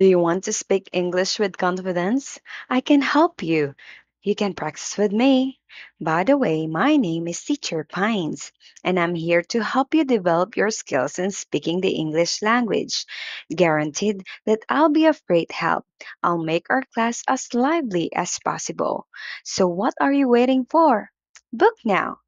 Do you want to speak English with confidence? I can help you. You can practice with me. By the way, my name is Teacher Pines, and I'm here to help you develop your skills in speaking the English language. Guaranteed that I'll be of great help. I'll make our class as lively as possible. So, what are you waiting for? Book now!